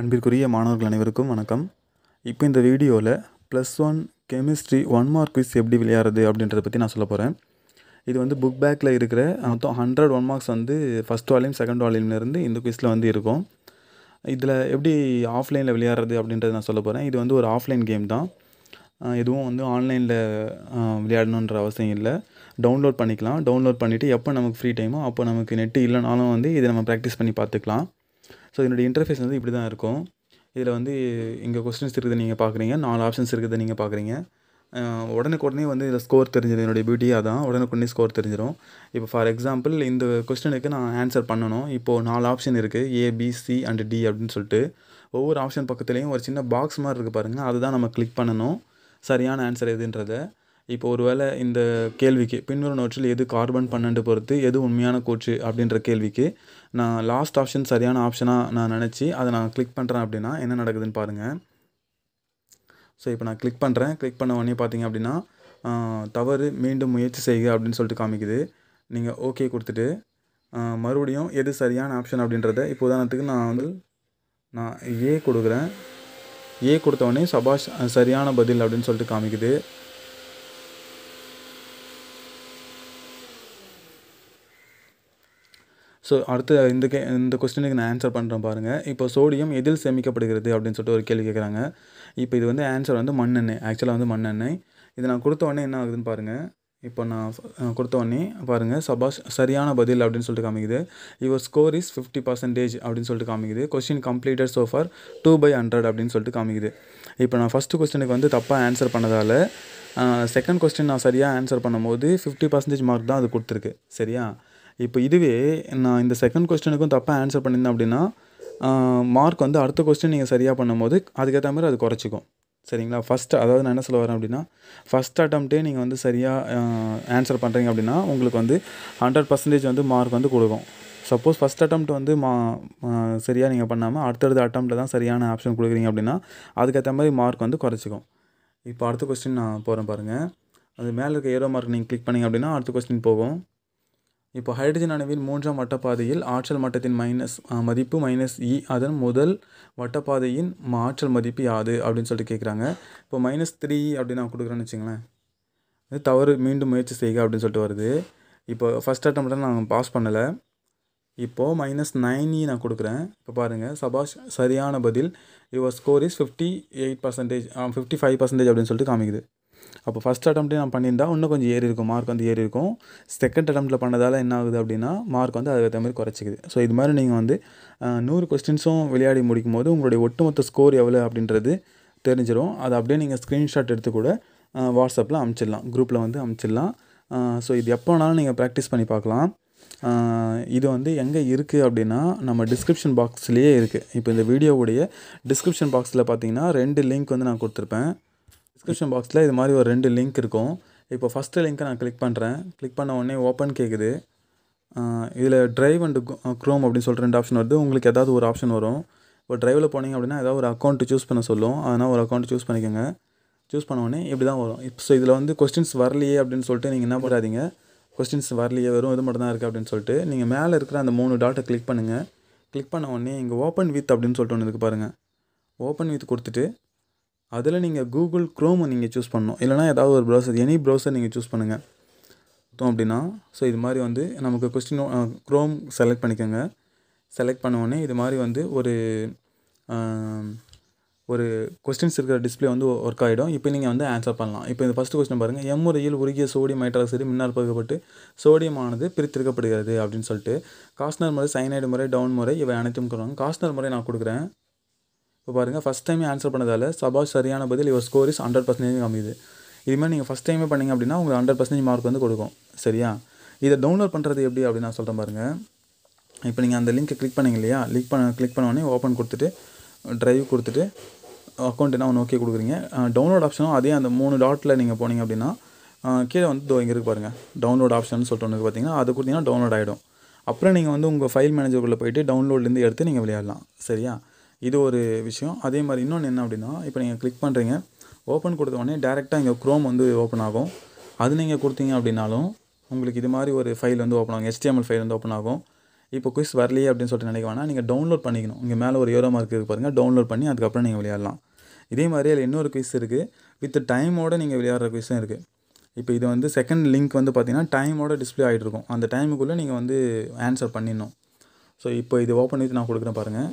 அன்பிற்குரிய மாணவர்கள் அனைவருக்கும் வணக்கம் இப்போ இந்த வீடியோவில் plus one chemistry one mark quiz எப்படி விளையாடுறது அப்படின்றத பற்றி நான் சொல்ல போகிறேன் இது வந்து புக் பேக்கில் இருக்கிற மொத்தம் ஹண்ட்ரட் ஒன் மார்க்ஸ் வந்து ஃபஸ்ட் வால்யூம் செகண்ட் வால்யூம்லேருந்து இந்த குவிஸில் வந்து இருக்கும் இதில் எப்படி ஆஃப்லைனில் விளையாடுறது அப்படின்றத நான் சொல்ல போகிறேன் இது வந்து ஒரு ஆஃப்லைன் கேம் தான் எதுவும் வந்து ஆன்லைனில் விளையாடணுன்ற அவசியம் இல்லை டவுன்லோட் பண்ணிக்கலாம் டவுன்லோட் பண்ணிவிட்டு எப்போ நமக்கு ஃப்ரீ டைமோ அப்போ நமக்கு நெட்டு இல்லைனாலும் வந்து இதை நம்ம ப்ராக்டிஸ் பண்ணி பார்த்துக்கலாம் ஸோ இன்டர்ஃபேஸ் வந்து இப்படி தான் இருக்கும் இதில் வந்து இங்கே கொஸ்டின்ஸ் இருக்குது நீங்கள் பார்க்குறீங்க நாலு ஆப்ஷன்ஸ் இருக்குது நீங்கள் பார்க்குறீங்க உடனுக்குடனே வந்து இதில் ஸ்கோர் தெரிஞ்சிடும் என்னுடைய பியூட்டி அதான் உடனுக்குடனே ஸ்கோர் தெரிஞ்சிடும் இப்போ ஃபார் எக்ஸாம்பிள் இந்த கொஸ்டினுக்கு நான் ஆன்சர் பண்ணணும் இப்போது நாலு ஆப்ஷன் இருக்குது ஏ சி அண்ட் டி அப்படின்னு சொல்லிட்டு ஒவ்வொரு ஆப்ஷன் பக்கத்துலேயும் ஒரு சின்ன பாக்ஸ் மாதிரி இருக்குது பாருங்கள் அதுதான் நம்ம கிளிக் பண்ணணும் சரியான ஆன்சர் எதுன்றதை இப்போ ஒருவேளை இந்த கேள்விக்கு பின்வரும் நோற்றில் எது கார்பன் பன்னெண்டு பொறுத்து எது உண்மையான கூற்று அப்படின்ற கேள்விக்கு நான் லாஸ்ட் ஆப்ஷன் சரியான ஆப்ஷனாக நான் நினச்சி அதை நான் கிளிக் பண்ணுறேன் அப்படின்னா என்ன நடக்குதுன்னு பாருங்கள் ஸோ இப்போ நான் கிளிக் பண்ணுறேன் கிளிக் பண்ண உடனே பார்த்தீங்க அப்படின்னா தவறு மீண்டும் முயற்சி செய்க அப்படின்னு சொல்லிட்டு காமிக்குது நீங்கள் ஓகே கொடுத்துட்டு மறுபடியும் எது சரியான ஆப்ஷன் அப்படின்றத இப்போ உதாரணத்துக்கு நான் வந்து நான் ஏ கொடுக்குறேன் ஏ கொடுத்தவொடனே சபாஷ் சரியான பதில் அப்படின்னு சொல்லிட்டு காமிக்குது ஸோ அடுத்து இந்த கே இந்த கொஸ்டினுக்கு நான் ஆன்சர் பண்ணுறேன் பாருங்கள் இப்போ சோடியம் எதில் சேமிக்கப்படுகிறது அப்படின்னு சொல்லிட்டு ஒரு கேள்வி கேட்குறாங்க இப்போ இது வந்து ஆன்சர் வந்து மண்ணெண்ணெய் ஆக்சுவலாக வந்து மண்ணெண்ணெய் இது நான் கொடுத்த உடனே என்ன ஆகுதுன்னு பாருங்கள் இப்போ நான் கொடுத்த உடனே பாருங்கள் சபாஷ் சரியான பதில் அப்படின்னு சொல்லிட்டு காமிக்குது your score is fifty percentage அப்படின்னு சொல்லிட்டு காமிக்குது question completed for two by hundred அப்படின்னு சொல்லிட்டு காமிக்குது இப்போ நான் ஃபஸ்ட்டு கொஸ்டினுக்கு வந்து தப்பாக ஆன்சர் பண்ணதால் செகண்ட் கொஸ்டின் நான் சரியாக ஆன்சர் பண்ணும்போது ஃபிஃப்டி பர்சன்டேஜ் மார்க் தான் அது கொடுத்துருக்கு சரியா இப்போ இதுவே நான் இந்த செகண்ட் கொஸ்டினுக்கும் தப்பாக ஆன்சர் பண்ணியிருந்தேன் அப்படின்னா மார்க் வந்து அடுத்த கொஸ்டின் நீங்கள் சரியாக பண்ணும்போது அதுக்கேற்ற மாதிரி அது குறைச்சிக்கும் சரிங்களா ஃபஸ்ட் அதாவது நான் என்ன சொல்ல வரேன் அப்படின்னா ஃபஸ்ட் அட்டம்ப்டே நீங்கள் வந்து சரியாக ஆன்சர் பண்ணுறீங்க அப்படின்னா உங்களுக்கு வந்து ஹண்ட்ரட் பர்சன்டேஜ் வந்து மார்க் வந்து கொடுக்கும் சப்போஸ் ஃபஸ்ட் அட்டம் வந்து மா சரியாக நீங்கள் பண்ணாமல் அடுத்தடுத்த அட்டம் தான் சரியான ஆப்ஷன் கொடுக்குறீங்க அப்படின்னா அதுக்கேற்ற மாதிரி மார்க் வந்து குறைச்சிக்கும் இப்போ அடுத்த கொஸ்டின் நான் போகிறேன் பாருங்கள் அது மேலே இருக்க ஏரோ மார்க் நீங்கள் கிளிக் பண்ணிங்க அப்படின்னா அடுத்த கொஸ்டின் போகும் இப்போ ஹைட்ரஜன் அணுவின் மூன்றாம் வட்டப்பாதையில் ஆற்றல் மட்டத்தின் மைனஸ் மதிப்பு மைனஸ் இ e, அதன் முதல் வட்டப்பாதையின் ஆற்றல் மதிப்பு யாது அப்படின்னு சொல்லிட்டு கேட்குறாங்க இப்போ மைனஸ் த்ரீ அப்படின்னு நான் கொடுக்குறேன்னு வச்சுங்களேன் தவறு மீண்டும் முயற்சி செய்க அப்படின்னு சொல்லிட்டு வருது இப்போ ஃபஸ்ட் அட்டம்ப்ட் நான் பாஸ் பண்ணலை இப்போது மைனஸ் நைன் இ e நான் கொடுக்குறேன் இப்போ பாருங்கள் சபாஷ் சரியான பதில் your score is fifty eight percentage fifty five percentage அப்படின்னு சொல்லிட்டு காமிக்குது அப்போ ஃபஸ்ட் அட்டம்ப்டே நான் பண்ணியிருந்தா இன்னும் கொஞ்சம் ஏறி இருக்கும் மார்க் வந்து ஏறி இருக்கும் செகண்ட் அட்டம்ப்டில் பண்ணதால் என்ன ஆகுது அப்படின்னா மார்க் வந்து அதுக்கேற்ற மாதிரி குறைச்சிக்குது ஸோ இது மாதிரி நீங்கள் வந்து நூறு கொஸ்டின்ஸும் விளையாடி முடிக்கும் போது உங்களுடைய ஒட்டுமொத்த ஸ்கோர் எவ்வளோ அப்படின்றது தெரிஞ்சிடும் அதை அப்படியே நீங்கள் ஸ்க்ரீன்ஷாட் எடுத்து கூட வாட்ஸ்அப்பில் அமுச்சிடலாம் குரூப்பில் வந்து அமுச்சிடலாம் ஸோ இது எப்போ வேணாலும் நீங்கள் ப்ராக்டிஸ் பண்ணி பார்க்கலாம் இது வந்து எங்கே இருக்குது அப்படின்னா நம்ம டிஸ்கிரிப்ஷன் பாக்ஸ்லேயே இருக்குது இப்போ இந்த வீடியோவுடைய டிஸ்கிரிப்ஷன் பாக்ஸில் பார்த்தீங்கன்னா ரெண்டு லிங்க் வந்து நான் கொடுத்துருப்பேன் டிஸ்கிரிப்ஷன் பாக்ஸில் இது மாதிரி ஒரு ரெண்டு லிங்க் இருக்கும் இப்போ ஃபஸ்ட்டு லிங்க்கை நான் கிளிக் பண்ணுறேன் கிளிக் பண்ண உடனே ஓப்பன் கேட்குது இதில் ட்ரைவ் அண்டு க்ரோம் அப்படின்னு சொல்லிட்டு ரெண்டு ஆப்ஷன் வருது உங்களுக்கு ஏதாவது ஒரு ஆப்ஷன் வரும் இப்போ ட்ரைவில் போனீங்க அப்படின்னா ஏதாவது ஒரு அக்கௌண்ட்டு சூஸ் பண்ண சொல்லும் அதனால் ஒரு அக்கௌண்ட் சூஸ் பண்ணிக்கோங்க சூஸ் பண்ண உடனே இப்படி தான் வரும் இப்போ ஸோ இதில் வந்து கொஸ்டின்ஸ் வரலையே அப்படின்னு சொல்லிட்டு நீங்கள் என்ன பண்ணாதீங்க கொஸ்டின்ஸ் வரலையே வெறும் இது மட்டும் தான் இருக்குது அப்படின்னு சொல்லிட்டு நீங்கள் மேலே இருக்கிற அந்த மூணு டாட்டை கிளிக் பண்ணுங்கள் கிளிக் பண்ண உடனே இங்கே ஓப்பன் வித் அப்படின்னு சொல்லிட்டு ஒன்று இருக்குது பாருங்கள் ஓப்பன் வித் கொடுத்துட்டு அதில் நீங்கள் கூகுள் க்ரோமை நீங்கள் சூஸ் பண்ணணும் இல்லைனா ஏதாவது ஒரு ப்ரௌசர் எனி ப்ரௌசர் நீங்கள் சூஸ் பண்ணுங்கள் பார்த்தோம் அப்படின்னா ஸோ இது மாதிரி வந்து நமக்கு கொஸ்டின் க்ரோம் செலக்ட் பண்ணிக்கோங்க செலக்ட் பண்ணோடனே இது மாதிரி வந்து ஒரு ஒரு கொஸ்டின்ஸ் இருக்கிற டிஸ்பிளே வந்து ஒர்க் ஆகிடும் இப்போ நீங்கள் வந்து ஆன்சர் பண்ணலாம் இப்போ இந்த ஃபஸ்ட்டு கொஸ்டின் பாருங்கள் எம் முறையில் உருகிய சோடியம் ஹைட்ராக்சைடு மின்னால் பகுக்கப்பட்டு சோடியமானது பிரித்திருக்கப்படுகிறது அப்படின்னு சொல்லிட்டு காஸ்னர் முறை சைனைடு முறை டவுன் முறை இவை அனைத்தும் கொடுக்குறாங்க காஸ்னர் முறை நான் கொடுக்குறேன் இப்போ பாருங்கள் ஃபஸ்ட் டைமே ஆன்சர் பண்ணதால் சபாஷ் சரியான பதில் your score is hundred percentage காமிது இதுமாதிரி நீங்கள் ஃபஸ்ட் டைமே பண்ணிங்க அப்படின்னா உங்களுக்கு ஹண்ட்ரட் பர்சன்டேஜ் மார்க் வந்து கொடுக்கும் சரியா இதை டவுன்லோட் பண்ணுறது எப்படி அப்படின்னு நான் சொல்கிறேன் பாருங்கள் இப்போ நீங்கள் அந்த லிங்க்கை கிளிக் பண்ணிங்க இல்லையா லிங்க் பண்ண கிளிக் பண்ண உடனே ஓப்பன் கொடுத்துட்டு ட்ரைவ் கொடுத்துட்டு அக்கௌண்ட் என்ன ஒன்று ஓகே கொடுக்குறீங்க டவுன்லோட் ஆப்ஷனும் அதே அந்த மூணு டாட்டில் நீங்கள் போனீங்க அப்படின்னா கீழே வந்து தோ இங்கே இருக்குது பாருங்கள் டவுன்லோட் ஆப்ஷன் சொல்லிட்டு ஒன்று பார்த்தீங்கன்னா அது கொடுத்தீங்கன்னா டவுன்லோட் ஆகிடும் அப்புறம் நீங்கள் வந்து உங்கள் ஃபைல் மேனேஜருக்குள்ளே போய்ட்டு டவுன்லோட்லேருந்து எடுத்து நீங்கள் விளையாடலாம் சரியா இது ஒரு விஷயம் அதே மாதிரி இன்னொன்று என்ன அப்படின்னா இப்போ நீங்கள் கிளிக் பண்ணுறீங்க ஓப்பன் கொடுத்த உடனே டேரெக்டாக இங்கே க்ரோம் வந்து ஓப்பன் ஆகும் அது நீங்கள் கொடுத்தீங்க அப்படின்னாலும் உங்களுக்கு இது மாதிரி ஒரு ஃபைல் வந்து ஓப்பன் ஆகும் எஸ்டிஎம்எல் ஃபைல் வந்து ஓப்பன் ஆகும் இப்போ குவிஸ் வரலையே அப்படின்னு சொல்லிட்டு நினைக்க நீங்கள் டவுன்லோட் பண்ணிக்கணும் இங்கே மேலே ஒரு யோரோ மார்க் இருக்குது பாருங்கள் டவுன்லோட் பண்ணி அதுக்கப்புறம் நீங்கள் விளையாடலாம் இதே மாதிரி அதில் இன்னொரு குவிஸ் இருக்குது வித் டைமோடு நீங்கள் விளையாடுற குவிஸும் இருக்குது இப்போ இது வந்து செகண்ட் லிங்க் வந்து பார்த்திங்கன்னா டைமோட டிஸ்பிளே ஆகிட்டு இருக்கும் அந்த டைமுக்குள்ளே நீங்கள் வந்து ஆன்சர் பண்ணிடணும் ஸோ இப்போ இது ஓப்பன் வைத்து நான் கொடுக்குறேன் பாருங்கள்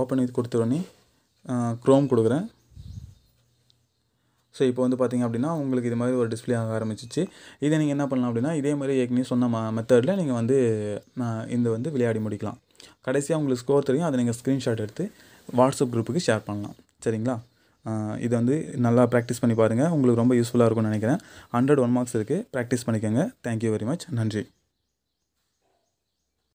ஓப்பன் இது கொடுத்துடனே க்ரோம் கொடுக்குறேன் ஸோ இப்போ வந்து பார்த்திங்க அப்படின்னா உங்களுக்கு இது மாதிரி ஒரு டிஸ்பிளே ஆக ஆரம்பிச்சிச்சு இதை நீங்கள் என்ன பண்ணலாம் அப்படின்னா இதே மாதிரி ஏற்கனவே சொன்ன மெத்தடில் நீங்கள் வந்து இந்த வந்து விளையாடி முடிக்கலாம் கடைசியாக உங்களுக்கு ஸ்கோர் தெரியும் அதை நீங்கள் ஸ்க்ரீன்ஷாட் எடுத்து வாட்ஸ்அப் குரூப்புக்கு ஷேர் பண்ணலாம் சரிங்களா இதை வந்து நல்லா ப்ராக்டிஸ் பண்ணி பாருங்கள் உங்களுக்கு ரொம்ப யூஸ்ஃபுல்லாக இருக்கும்னு நினைக்கிறேன் ஹண்ட்ரட் ஒன் மார்க்ஸ் இருக்குது ப்ராக்டிஸ் பண்ணிக்கோங்க தேங்க்யூ வெரி மச் நன்றி